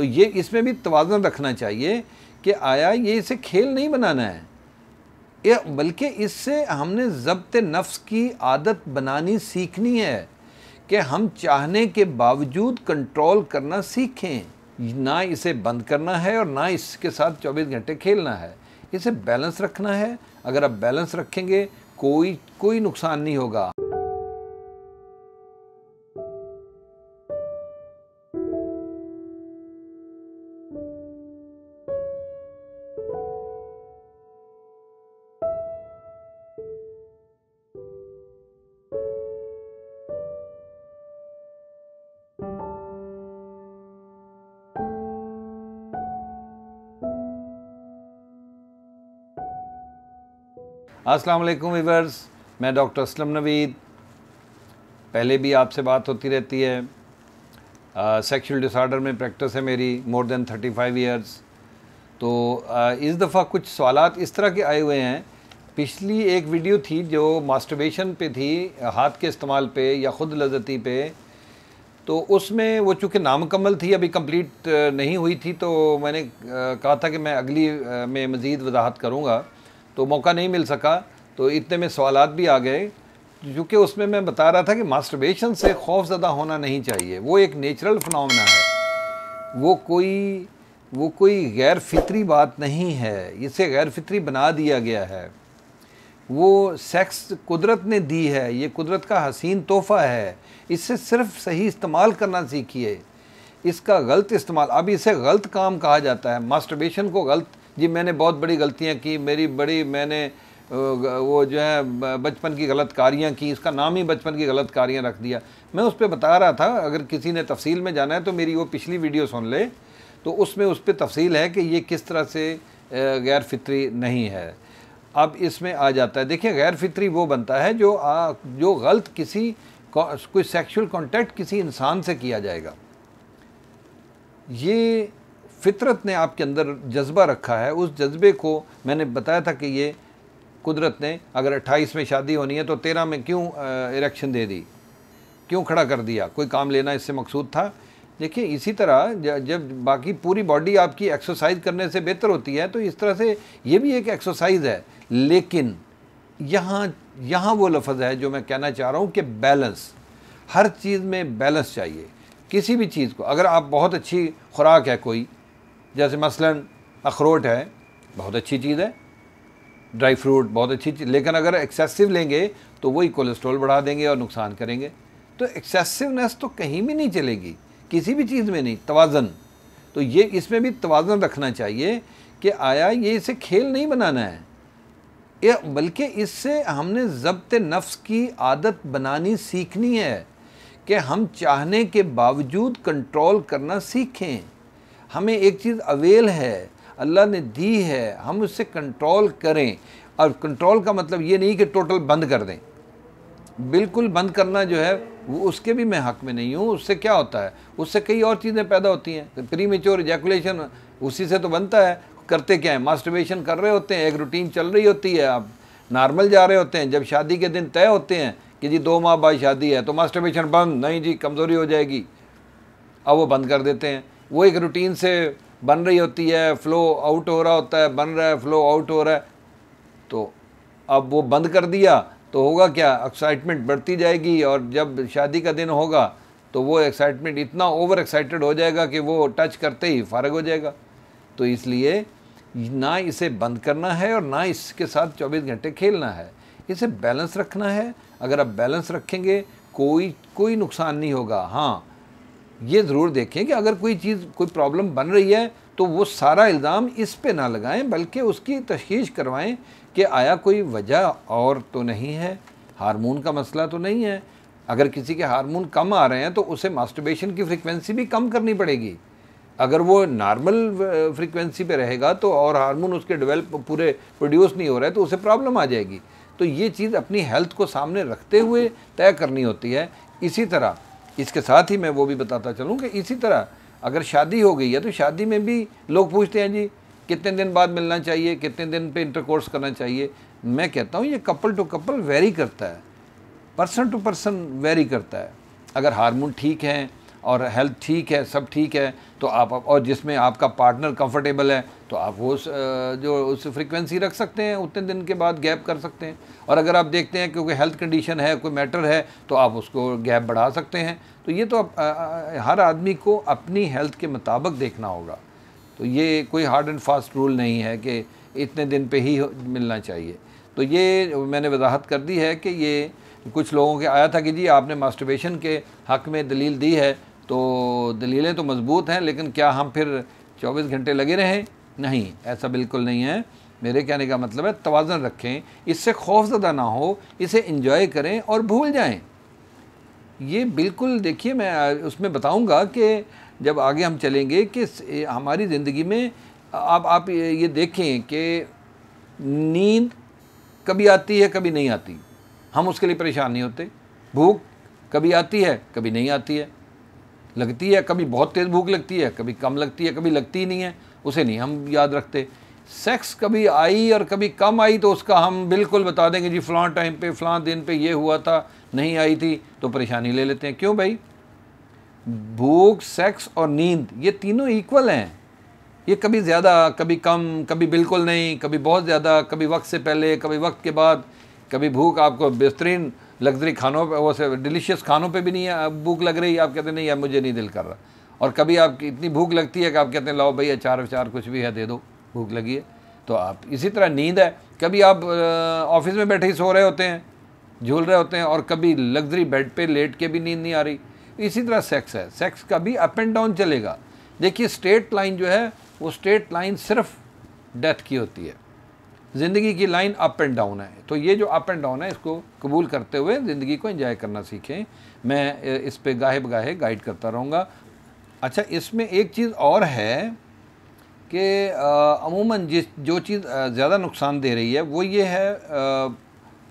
तो ये इसमें भी तोज़न रखना चाहिए कि आया ये इसे खेल नहीं बनाना है ये बल्कि इससे हमने ज़ब्त नफ्स की आदत बनानी सीखनी है कि हम चाहने के बावजूद कंट्रोल करना सीखें ना इसे बंद करना है और ना इसके साथ 24 घंटे खेलना है इसे बैलेंस रखना है अगर आप बैलेंस रखेंगे कोई कोई नुकसान नहीं होगा अस्सलाम वालेकुम वीवर्स मैं डॉक्टर असलम नवीद पहले भी आपसे बात होती रहती है सेक्सुअल डिसऑर्डर में प्रैक्टिस है मेरी मोर देन 35 फाइव ईयर्स तो uh, इस दफ़ा कुछ सवाल इस तरह के आए हुए हैं पिछली एक वीडियो थी जो मास्टरबेशन पे थी हाथ के इस्तेमाल पे या ख़ुद लजती पे तो उसमें वो चूँकि नामकमल थी अभी कंप्लीट नहीं हुई थी तो मैंने कहा था कि मैं अगली में मज़ीद वजाहत करूँगा तो मौका नहीं मिल सका तो इतने में सवाल भी आ गए क्योंकि उसमें मैं बता रहा था कि मास्टरबेशन से खौफ ज़दा होना नहीं चाहिए वो एक नेचुरल फिनोमेना है वो कोई वो कोई गैर फित्री बात नहीं है इसे गैर फित्री बना दिया गया है वो सेक्स कुदरत ने दी है ये कुदरत का हसीन तोहफ़ा है इससे सिर्फ सही इस्तेमाल करना सीखिए इसका गलत इस्तेमाल अब इसे गलत काम कहा जाता है मास्टरबेशन को गलत जी मैंने बहुत बड़ी गलतियाँ की मेरी बड़ी मैंने वो जो है बचपन की गलत कारियाँ की इसका नाम ही बचपन की गलत कारियाँ रख दिया मैं उस पर बता रहा था अगर किसी ने तफसील में जाना है तो मेरी वो पिछली वीडियो सुन ले तो उसमें उस पर तफसील है कि ये किस तरह से गैर फित्री नहीं है अब इसमें आ जाता है देखिए गैर फित्री वो बनता है जो आ, जो गलत किसी कोई सेक्शुअल कॉन्टेक्ट किसी इंसान से किया जाएगा ये फितरत ने आपके अंदर जज्बा रखा है उस जज्बे को मैंने बताया था कि ये कुदरत ने अगर अट्ठाईस में शादी होनी है तो तेरह में क्यों इलेक्शन दे दी क्यों खड़ा कर दिया कोई काम लेना इससे मकसूद था देखिए इसी तरह जब बाकी पूरी बॉडी आपकी एक्सरसाइज करने से बेहतर होती है तो इस तरह से ये भी एक एक्सरसाइज है लेकिन यहाँ यहाँ वो लफज है जो मैं कहना चाह रहा हूँ कि बैलेंस हर चीज़ में बैलेंस चाहिए किसी भी चीज़ को अगर आप बहुत अच्छी खुराक है कोई जैसे मसलन अखरोट है बहुत अच्छी चीज़ है ड्राई फ्रूट बहुत अच्छी चीज़ लेकिन अगर एक्सेसिव लेंगे तो वही कोलेस्ट्रॉल बढ़ा देंगे और नुकसान करेंगे तो एक्सेसिवनेस तो कहीं भी नहीं चलेगी किसी भी चीज़ में नहीं तोज़न तो ये इसमें भी तोज़न रखना चाहिए कि आया ये इसे खेल नहीं बनाना है बल्कि इससे हमने जब्त नफ्स की आदत बनानी सीखनी है कि हम चाहने के बावजूद कंट्रोल करना सीखें हमें एक चीज़ अवेल है अल्लाह ने दी है हम उससे कंट्रोल करें और कंट्रोल का मतलब ये नहीं कि टोटल बंद कर दें बिल्कुल बंद करना जो है वो उसके भी मैं हक में नहीं हूँ उससे क्या होता है उससे कई और चीज़ें पैदा होती हैं प्री मेच्योर जैकुलेशन उसी से तो बनता है करते क्या है मास्टरबेशन कर रहे होते हैं एक रूटीन चल रही होती है आप नॉर्मल जा रहे होते हैं जब शादी के दिन तय होते हैं कि जी दो माह बाद शादी है तो मास्टरबेशन बंद नहीं जी कमज़ोरी हो जाएगी अब वो बंद कर देते हैं वो एक रूटीन से बन रही होती है फ़्लो आउट हो रहा होता है बन रहा है फ़्लो आउट हो रहा है तो अब वो बंद कर दिया तो होगा क्या एक्साइटमेंट बढ़ती जाएगी और जब शादी का दिन होगा तो वो एक्साइटमेंट इतना ओवर एक्साइटेड हो जाएगा कि वो टच करते ही फारग हो जाएगा तो इसलिए ना इसे बंद करना है और ना इसके साथ 24 घंटे खेलना है इसे बैलेंस रखना है अगर आप बैलेंस रखेंगे कोई कोई नुकसान नहीं होगा हाँ ये ज़रूर देखें कि अगर कोई चीज़ कोई प्रॉब्लम बन रही है तो वो सारा इल्ज़ाम इस पे ना लगाएं बल्कि उसकी तशखीस करवाएं कि आया कोई वजह और तो नहीं है हारमोन का मसला तो नहीं है अगर किसी के हारमोन कम आ रहे हैं तो उसे मास्टरबेशन की फ्रिक्वेंसी भी कम करनी पड़ेगी अगर वो नॉर्मल फ्रिक्वेंसी पे रहेगा तो और हार्मोन उसके डेवलप पूरे प्रोड्यूस नहीं हो रहे तो उसे प्रॉब्लम आ जाएगी तो ये चीज़ अपनी हेल्थ को सामने रखते हुए तय करनी होती है इसी तरह इसके साथ ही मैं वो भी बताता चलूँ कि इसी तरह अगर शादी हो गई है तो शादी में भी लोग पूछते हैं जी कितने दिन बाद मिलना चाहिए कितने दिन पे इंटरकोर्स करना चाहिए मैं कहता हूँ ये कपल टू कपल वेरी करता है पर्सन टू पर्सन वेरी करता है अगर हार्मोन ठीक हैं और हेल्थ ठीक है सब ठीक है तो आप और जिसमें आपका पार्टनर कंफर्टेबल है तो आप वो जो उस फ्रीक्वेंसी रख सकते हैं उतने दिन के बाद गैप कर सकते हैं और अगर आप देखते हैं क्योंकि हेल्थ कंडीशन है कोई मैटर है तो आप उसको गैप बढ़ा सकते हैं तो ये तो आप, आ, आ, हर आदमी को अपनी हेल्थ के मुताबिक देखना होगा तो ये कोई हार्ड एंड फास्ट रूल नहीं है कि इतने दिन पर ही मिलना चाहिए तो ये मैंने वजाहत कर दी है कि ये कुछ लोगों के आया था कि जी आपने मास्टरबेशन के हक़ में दलील दी है तो दलीलें तो मजबूत हैं लेकिन क्या हम फिर चौबीस घंटे लगे रहें नहीं ऐसा बिल्कुल नहीं है मेरे कहने का मतलब है तोज़न रखें इससे खौफजदा ना हो इसे इंजॉय करें और भूल जाएं ये बिल्कुल देखिए मैं उसमें बताऊंगा कि जब आगे हम चलेंगे कि हमारी ज़िंदगी में आप आप ये देखें कि नींद कभी आती है कभी नहीं आती हम उसके लिए परेशान नहीं होते भूख कभी आती है कभी नहीं आती है लगती है कभी बहुत तेज़ भूख लगती है कभी कम लगती है कभी लगती नहीं है उसे नहीं हम याद रखते सेक्स कभी आई और कभी कम आई तो उसका हम बिल्कुल बता देंगे जी फ़लाँ टाइम पे फ़लाँ दिन पे ये हुआ था नहीं आई थी तो परेशानी ले लेते हैं क्यों भाई भूख सेक्स और नींद ये तीनों इक्वल हैं ये कभी ज़्यादा कभी कम कभी बिल्कुल नहीं कभी बहुत ज़्यादा कभी वक्त से पहले कभी वक्त के बाद कभी भूख आपको बेहतरीन लग्जरी खानों पर वो डिलीशियस खानों पर भी नहीं है भूख लग रही आप कहते हैं नहीं यार मुझे नहीं दिल कर रहा और कभी आपकी इतनी भूख लगती है कि आप कहते हैं लाओ भैया चार विचार कुछ भी है दे दो भूख लगी है तो आप इसी तरह नींद है कभी आप ऑफिस में बैठे ही सो रहे होते हैं झूल रहे होते हैं और कभी लग्जरी बेड पे लेट के भी नींद नहीं आ रही इसी तरह सेक्स है सेक्स का भी अप एंड डाउन चलेगा देखिए स्ट्रेट लाइन जो है वो स्ट्रेट लाइन सिर्फ डेथ की होती है ज़िंदगी की लाइन अप एंड डाउन है तो ये जो अप एंड डाउन है इसको कबूल करते हुए ज़िंदगी को इंजॉय करना सीखें मैं इस पर गाहे बगाहे गाइड करता रहूँगा अच्छा इसमें एक चीज़ और है कि अमूमन जिस जो चीज़ ज़्यादा नुकसान दे रही है वो ये है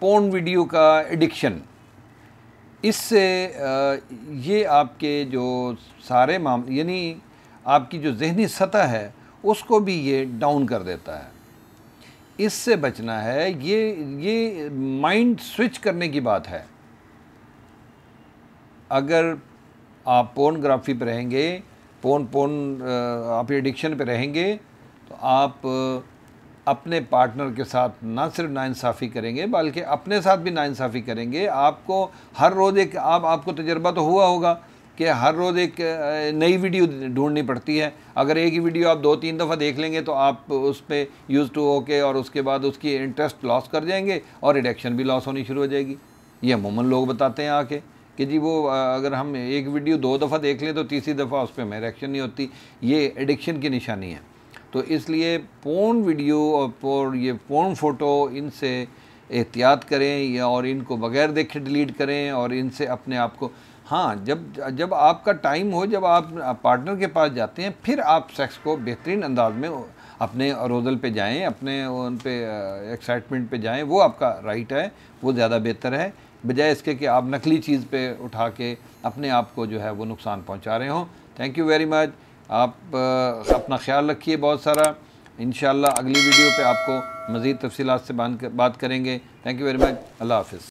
पोन वीडियो का एडिक्शन इससे ये आपके जो सारे माम यानी आपकी जो जहनी सतह है उसको भी ये डाउन कर देता है इससे बचना है ये ये माइंड स्विच करने की बात है अगर आप पोर्नग्राफी पर रहेंगे पोन पोन आप एडिक्शन पर रहेंगे तो आप अपने पार्टनर के साथ ना सिर्फ नाइंसाफ़ी करेंगे बल्कि अपने साथ भी नाइंसाफ़ी करेंगे आपको हर रोज़ एक आप आपको तजर्बा तो हुआ होगा कि हर रोज़ एक नई वीडियो ढूंढनी पड़ती है अगर एक ही वीडियो आप दो तीन दफ़ा देख लेंगे तो आप उस पर यूज़ टू होके और उसके बाद उसकी इंटरेस्ट लॉस कर जाएंगे और रिडक्शन भी लॉस होनी शुरू हो जाएगी ये अमूमन लोग बताते हैं आके कि जी वो अगर हम एक वीडियो दो दफ़ा देख लें तो तीसरी दफ़ा उस पर हमें रिएक्शन नहीं होती ये एडिक्शन की निशानी है तो इसलिए पोर्न वीडियो और ये पोर्न फ़ोटो इनसे एहतियात करें या और इनको बग़ैर देखे डिलीट करें और इनसे अपने आप को हाँ जब जब आपका टाइम हो जब आप पार्टनर के पास जाते हैं फिर आप सेक्स को बेहतरीन अंदाज में अपने अरोजल पे जाएं अपने उन पे एक्साइटमेंट पे जाएं वो आपका राइट है वो ज़्यादा बेहतर है बजाय इसके कि आप नकली चीज़ पे उठा के अपने आप को जो है वो नुकसान पहुंचा रहे हों थैंक यू वेरी मच आप अपना ख्याल रखिए बहुत सारा इन अगली वीडियो पर आपको मज़ीद तफसीत से बात करेंगे थैंक यू वेरी मच अल्लाह हाफ